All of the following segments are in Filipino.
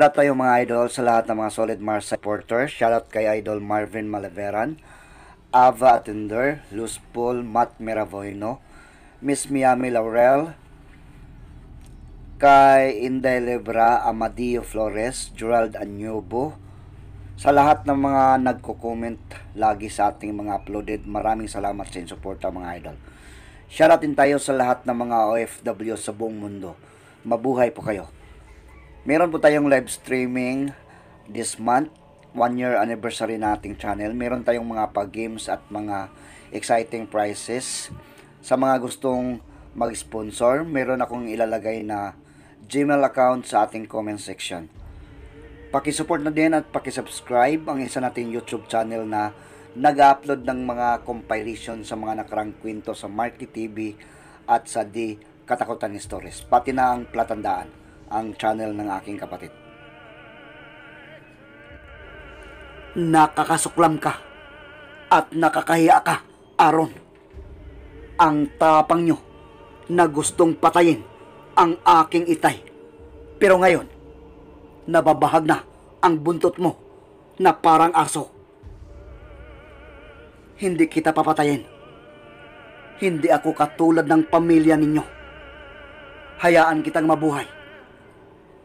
Shoutout pa mga idol sa lahat ng mga solid Mars supporters. Shoutout kay idol Marvin Malaveran, Ava Atender, Luz Paul, Matt Meravoino, Miss Miami Laurel, kay Inday Lebra, Amadio Flores, Gerald Anyubo, sa lahat ng mga nagko-comment lagi sa ating mga uploaded, maraming salamat sa inyong suporta mga idol. Shoutout din tayo sa lahat ng mga OFW sa buong mundo. Mabuhay po kayo. Meron po tayong live streaming this month, one year anniversary nating channel. Meron tayong mga pag-games at mga exciting prizes. Sa mga gustong mag-sponsor, meron akong ilalagay na Gmail account sa ating comment section. Pakisupport na din at pakisubscribe ang isa nating YouTube channel na nag-upload ng mga compilation sa mga nakarang kwento sa Marky TV at sa Di Katakutan Stories, pati na ang Platandaan ang channel ng aking kapatid. Nakakasuklam ka at nakakahiya ka, Aron. Ang tapang nyo na gustong patayin ang aking itay. Pero ngayon, nababahag na ang buntot mo na parang aso. Hindi kita papatayin. Hindi ako katulad ng pamilya ninyo. Hayaan kitang mabuhay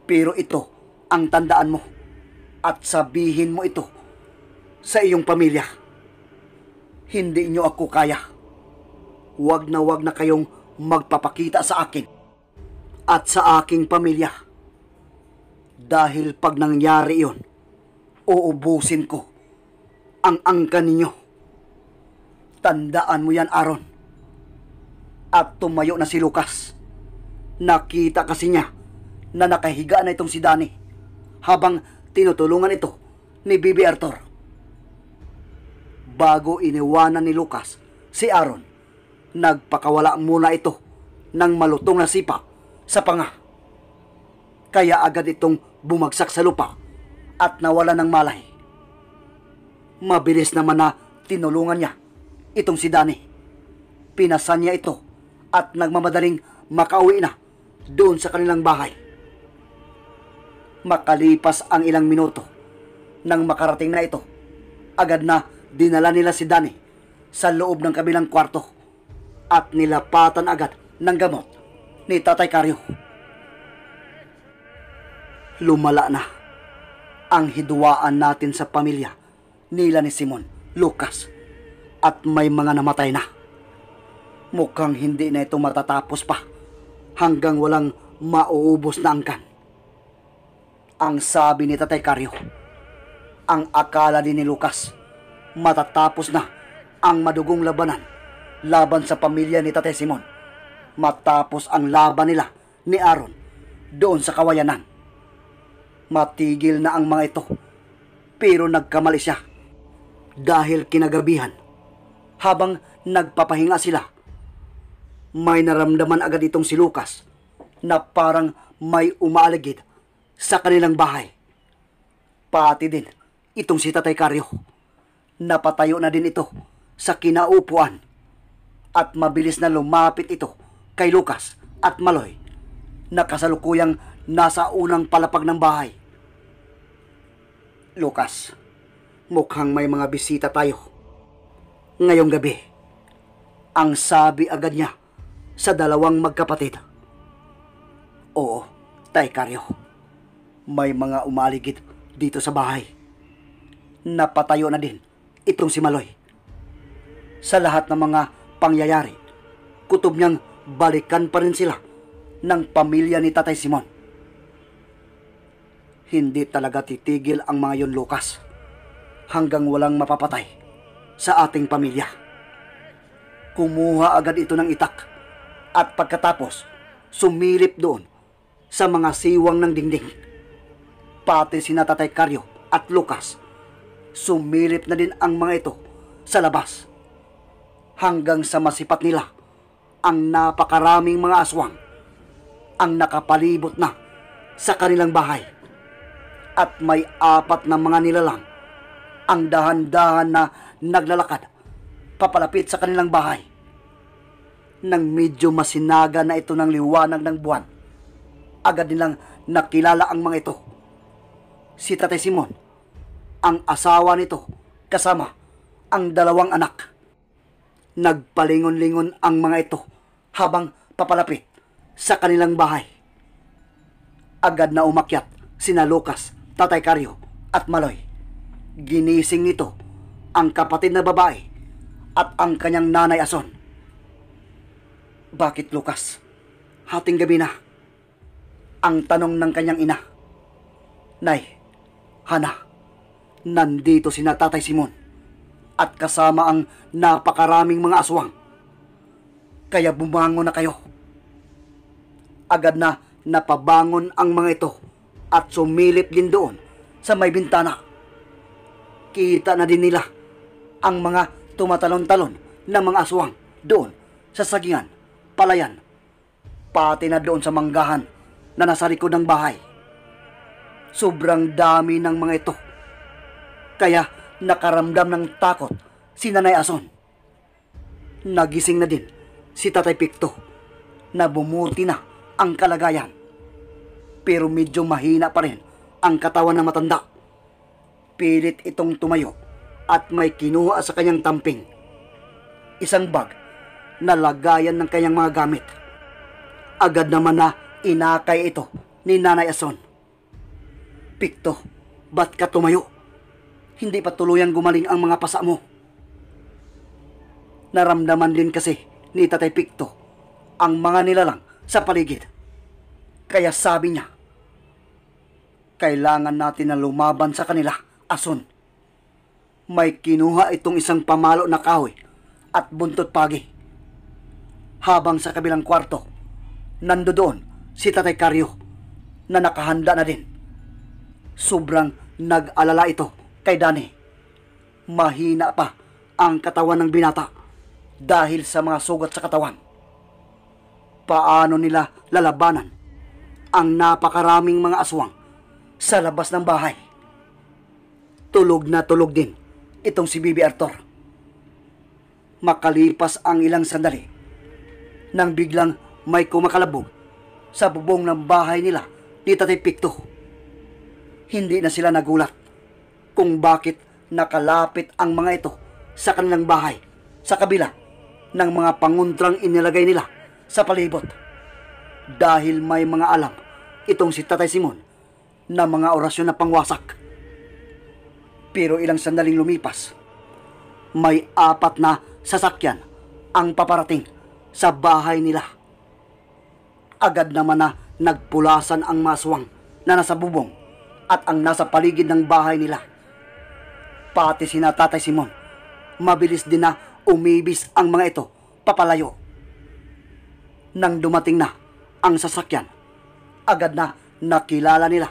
pero ito ang tandaan mo at sabihin mo ito sa iyong pamilya. Hindi niyo ako kaya. Huwag na huwag na kayong magpapakita sa akin at sa aking pamilya. Dahil pag nangyari yon, uubusin ko ang angka ninyo. Tandaan mo yan, Aaron. At tumayo na si Lucas. Nakita kasi niya na nakahiga na itong si Danny habang tinutulungan ito ni Bibi Arthur. Bago iniwanan ni Lucas si Aaron, nagpakawala muna ito ng malutong na sipa sa panga. Kaya agad itong bumagsak sa lupa at nawala ng malay. Mabilis naman na tinulungan niya itong si Danny. Pinasan niya ito at nagmamadaling makauwi na doon sa kanilang bahay. Makalipas ang ilang minuto nang makarating na ito, agad na dinala nila si Danny sa loob ng kabilang kwarto at nilapatan agad ng gamot ni Tatay Karyo. Lumala na ang hiduaan natin sa pamilya nila ni Simon, Lucas at may mga namatay na. Mukhang hindi na ito matatapos pa hanggang walang mauubos na angkan. Ang sabi ni Tatay Karyo, ang akala din ni Lucas, matatapos na ang madugong labanan laban sa pamilya ni Tatay Simon. Matapos ang laban nila ni Aaron doon sa kawayanan. Matigil na ang mga ito pero nagkamali siya dahil kinagabihan habang nagpapahinga sila. May naramdaman agad itong si Lucas na parang may umaaligid sa kanilang bahay. Pati din itong si Tatay Karyo. Napatayo na din ito sa kinaupuan at mabilis na lumapit ito kay Lucas at Maloy na kasalukuyang nasa unang palapag ng bahay. Lucas, mukhang may mga bisita tayo. Ngayong gabi, ang sabi agad niya sa dalawang magkapatid. Oo, Tay Karyo may mga umaligid dito sa bahay. Napatayo na din itong si Maloy. Sa lahat ng mga pangyayari, kutob niyang balikan pa rin sila ng pamilya ni Tatay Simon. Hindi talaga titigil ang mga yon Lucas hanggang walang mapapatay sa ating pamilya. Kumuha agad ito ng itak at pagkatapos sumilip doon sa mga siwang ng dingding pati si Natatay Karyo at Lucas. Sumilip na din ang mga ito sa labas. Hanggang sa masipat nila ang napakaraming mga aswang ang nakapalibot na sa kanilang bahay. At may apat na mga nilalang ang dahan-dahan na naglalakad papalapit sa kanilang bahay. Nang medyo masinaga na ito ng liwanag ng buwan, agad nilang nakilala ang mga ito si Tatay Simon, ang asawa nito kasama ang dalawang anak. Nagpalingon-lingon ang mga ito habang papalapit sa kanilang bahay. Agad na umakyat sina Lucas, Tatay Karyo at Maloy. Ginising nito ang kapatid na babae at ang kanyang nanay Ason. Bakit Lucas? Hating gabi na. Ang tanong ng kanyang ina. Nay, Hana, nandito si Tatay Simon at kasama ang napakaraming mga aswang. Kaya bumangon na kayo. Agad na napabangon ang mga ito at sumilip din doon sa may bintana. Kita na din nila ang mga tumatalon-talon ng mga aswang doon sa sagingan, palayan, pati na doon sa manggahan na nasa likod ng bahay. Sobrang dami ng mga ito. Kaya nakaramdam ng takot si Nanay Ason. Nagising na din si Tatay Pikto na bumurti na ang kalagayan. Pero medyo mahina pa rin ang katawan ng matanda. Pilit itong tumayo at may kinuha sa kanyang tamping. Isang bag na lagayan ng kanyang mga gamit. Agad naman na inakay ito ni Nanay Ason. Pikto, ba't ka tumayo? Hindi pa tuluyang gumaling ang mga pasa mo. Naramdaman din kasi ni Tatay Pikto ang mga nilalang sa paligid. Kaya sabi niya, kailangan natin na lumaban sa kanila, Asun. May kinuha itong isang pamalo na kahoy at buntot pagi. Habang sa kabilang kwarto, nandoon si Tatay Karyo na nakahanda na din Sobrang nag-alala ito kay Dani. Mahina pa ang katawan ng binata dahil sa mga sugat sa katawan. Paano nila lalabanan ang napakaraming mga aswang sa labas ng bahay? Tulog na tulog din itong si Bibi Arthur. Makalipas ang ilang sandali nang biglang may kumakalabog sa bubong ng bahay nila ni Tatay Pikto hindi na sila nagulat kung bakit nakalapit ang mga ito sa kanilang bahay sa kabila ng mga panguntrang inilagay nila sa palibot. Dahil may mga alam itong si Tatay Simon na mga orasyon na pangwasak. Pero ilang sandaling lumipas, may apat na sasakyan ang paparating sa bahay nila. Agad naman na nagpulasan ang maswang na nasa bubong at ang nasa paligid ng bahay nila. Pati si Tatay Simon, mabilis din na umibis ang mga ito papalayo. Nang dumating na ang sasakyan, agad na nakilala nila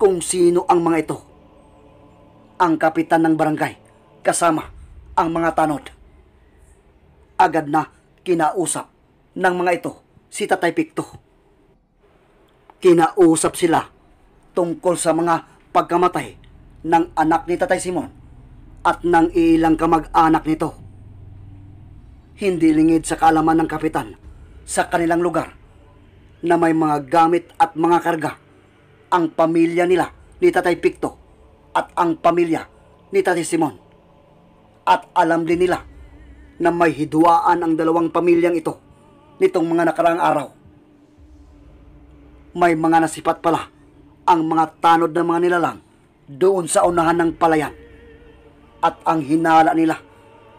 kung sino ang mga ito. Ang kapitan ng barangay kasama ang mga tanod. Agad na kinausap ng mga ito si Tatay Pikto. Kinausap sila tungkol sa mga pagkamatay ng anak ni Tatay Simon at ng ilang kamag-anak nito. Hindi lingid sa kaalaman ng kapitan sa kanilang lugar na may mga gamit at mga karga ang pamilya nila ni Tatay Pikto at ang pamilya ni Tatay Simon. At alam din nila na may hiduaan ang dalawang pamilyang ito nitong mga nakarang araw. May mga nasipat pala ang mga tanod ng mga nilalang doon sa unahan ng palayan at ang hinala nila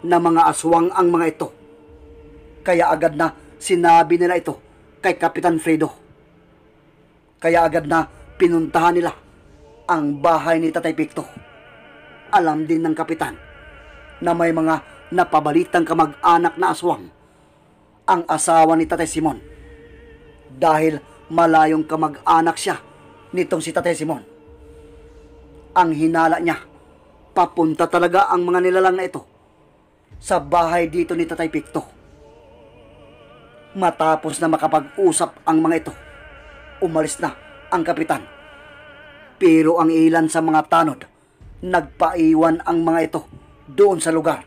na mga aswang ang mga ito. Kaya agad na sinabi nila ito kay Kapitan Fredo. Kaya agad na pinuntahan nila ang bahay ni Tatay Picto. Alam din ng kapitan na may mga napabalitang kamag-anak na aswang ang asawa ni Tatay Simon dahil malayong kamag-anak siya nitong si Tatay Simon. Ang hinala niya, papunta talaga ang mga nilalang na ito sa bahay dito ni Tatay Picto. Matapos na makapag-usap ang mga ito, umalis na ang kapitan. Pero ang ilan sa mga tanod, nagpaiwan ang mga ito doon sa lugar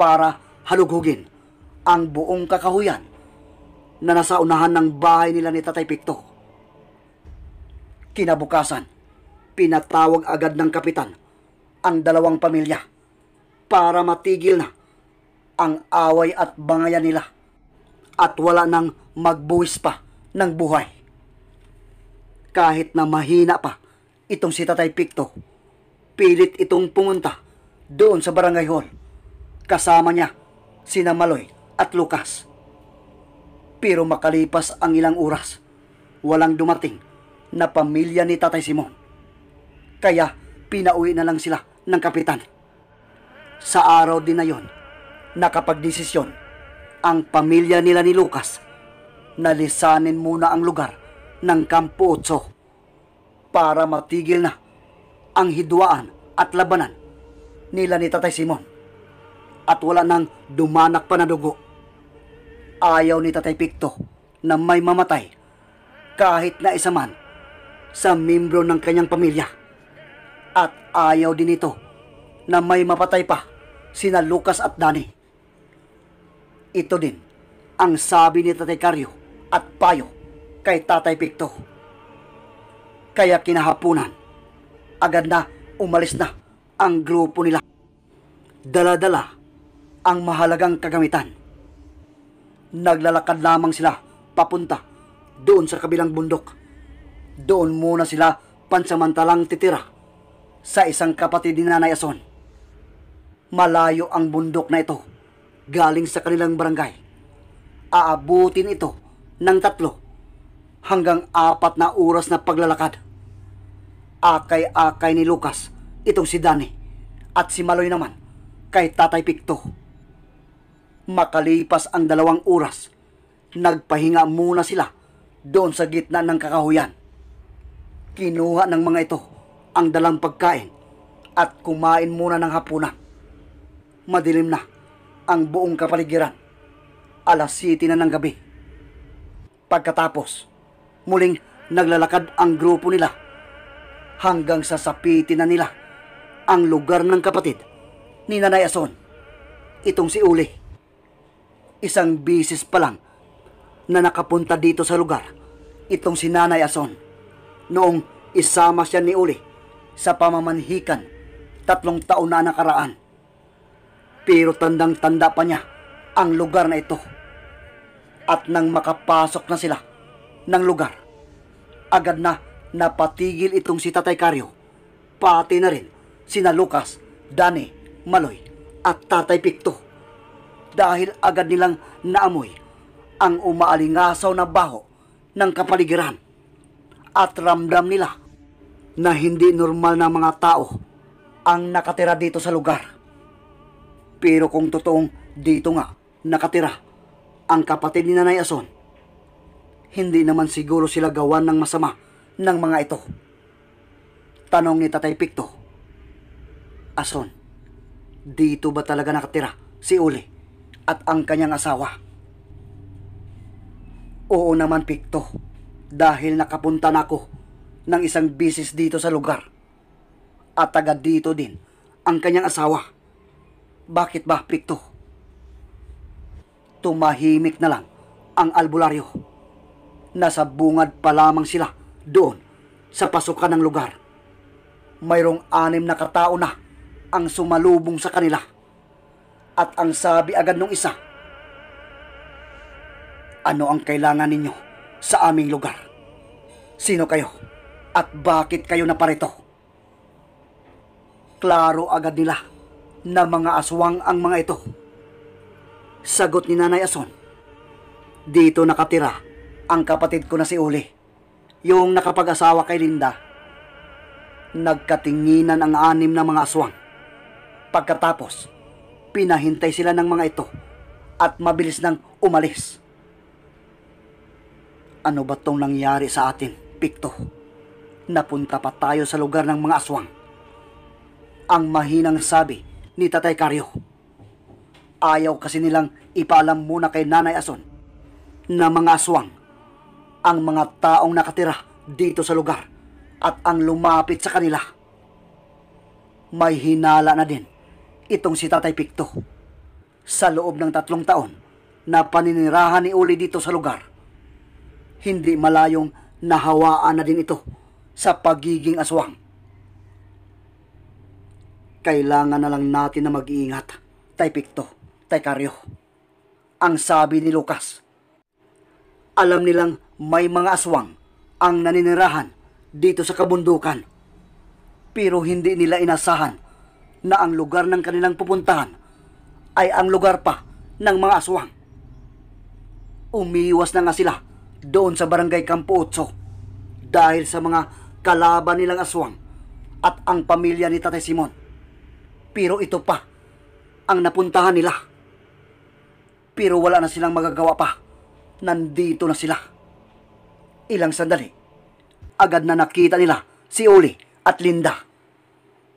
para halughugin ang buong kakahuyan na nasa unahan ng bahay nila ni Tatay Picto. Kinabukasan, pinatawag agad ng kapitan ang dalawang pamilya para matigil na ang away at bangayan nila at wala nang magbuwis pa ng buhay. Kahit na mahina pa itong si Tatay Pikto, pilit itong pumunta doon sa barangay hall kasama niya si Namaloy at Lucas. Pero makalipas ang ilang oras, walang dumating na pamilya ni Tatay Simon. Kaya pinauwi na lang sila ng kapitan. Sa araw din na yon, nakapagdesisyon ang pamilya nila ni Lucas na lisanin muna ang lugar ng Kampo Otso para matigil na ang hidwaan at labanan nila ni Tatay Simon at wala nang dumanak pa na dugo. Ayaw ni Tatay Pikto na may mamatay kahit na isa man sa membro ng kanyang pamilya. At ayaw din ito na may mapatay pa sina Lucas at Danny. Ito din ang sabi ni Tatay Karyo at payo kay Tatay Picto. Kaya kinahapunan, agad na umalis na ang grupo nila. Dala-dala ang mahalagang kagamitan. Naglalakad lamang sila papunta doon sa kabilang bundok doon muna sila pansamantalang titira sa isang kapatid ni Nanay Ason. Malayo ang bundok na ito galing sa kanilang barangay. Aabutin ito ng tatlo hanggang apat na oras na paglalakad. Akay-akay ni Lucas itong si Danny at si Maloy naman kay Tatay Pikto. Makalipas ang dalawang oras, nagpahinga muna sila doon sa gitna ng kakahuyan Kinuha ng mga ito ang dalang pagkain at kumain muna ng hapunan. Madilim na ang buong kapaligiran. Alas 7 na ng gabi. Pagkatapos, muling naglalakad ang grupo nila hanggang sa sapitin na nila ang lugar ng kapatid ni Nanay Ason. Itong si Uli. Isang bisis pa lang na nakapunta dito sa lugar. Itong si Nanay Ason noong isama siya ni Uli sa pamamanhikan tatlong taon na nakaraan. Pero tandang-tanda pa niya ang lugar na ito. At nang makapasok na sila ng lugar, agad na napatigil itong si Tatay Karyo, pati na rin sina Lucas, Dani, Maloy at Tatay Pikto. Dahil agad nilang naamoy ang umaalingasaw na baho ng kapaligiran at ramdam nila na hindi normal na mga tao ang nakatira dito sa lugar. Pero kung totoong dito nga nakatira ang kapatid ni Nanay Ason, hindi naman siguro sila gawan ng masama ng mga ito. Tanong ni Tatay Pikto, Ason, dito ba talaga nakatira si Uli at ang kanyang asawa? Oo naman Pikto dahil nakapunta na ako ng isang bisis dito sa lugar. At taga dito din ang kanyang asawa. Bakit ba, Pikto? Tumahimik na lang ang albularyo. Nasa bungad pa lamang sila doon sa pasukan ng lugar. Mayroong anim na katao na ang sumalubong sa kanila. At ang sabi agad nung isa, Ano ang kailangan ninyo? sa aming lugar. Sino kayo? At bakit kayo naparito? Klaro agad nila na mga aswang ang mga ito. Sagot ni Nanay Ason, Dito nakatira ang kapatid ko na si Uli, yung nakapag-asawa kay Linda. Nagkatinginan ang anim na mga aswang. Pagkatapos, pinahintay sila ng mga ito at mabilis nang umalis. Ano ba tong nangyari sa atin, Pikto? Napunta pa tayo sa lugar ng mga aswang. Ang mahinang sabi ni Tatay Karyo. Ayaw kasi nilang ipaalam muna kay Nanay Ason na mga aswang ang mga taong nakatira dito sa lugar at ang lumapit sa kanila. May hinala na din itong si Tatay Pikto sa loob ng tatlong taon na paninirahan ni Uli dito sa lugar hindi malayong nahawaan na din ito sa pagiging aswang. Kailangan na lang natin na mag-iingat, tay Pikto, tay Karyo. Ang sabi ni Lucas, alam nilang may mga aswang ang naninirahan dito sa kabundukan. Pero hindi nila inasahan na ang lugar ng kanilang pupuntahan ay ang lugar pa ng mga aswang. Umiwas na nga sila doon sa barangay Campo dahil sa mga kalaban nilang aswang at ang pamilya ni Tatay Simon. Pero ito pa ang napuntahan nila. Pero wala na silang magagawa pa. Nandito na sila. Ilang sandali, agad na nakita nila si Oli at Linda.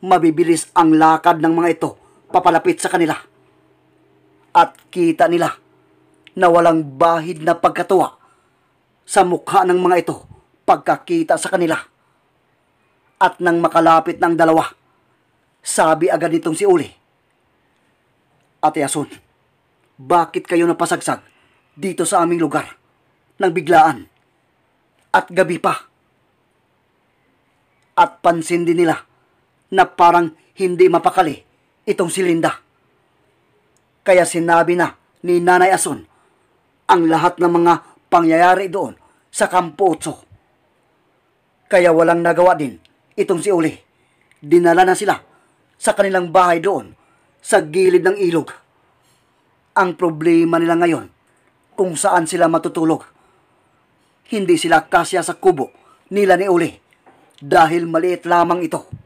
Mabibilis ang lakad ng mga ito papalapit sa kanila. At kita nila na walang bahid na pagkatuwa sa mukha ng mga ito pagkakita sa kanila. At nang makalapit ng dalawa, sabi agad nitong si Uli, Ate Asun, bakit kayo napasagsag dito sa aming lugar ng biglaan at gabi pa? At pansin din nila na parang hindi mapakali itong si Linda. Kaya sinabi na ni Nanay Asun ang lahat ng mga pangyayari doon sa Kampotso. Kaya walang nagawa din itong si Uli. Dinala na sila sa kanilang bahay doon sa gilid ng ilog. Ang problema nila ngayon kung saan sila matutulog. Hindi sila kasya sa kubo nila ni Uli dahil maliit lamang ito.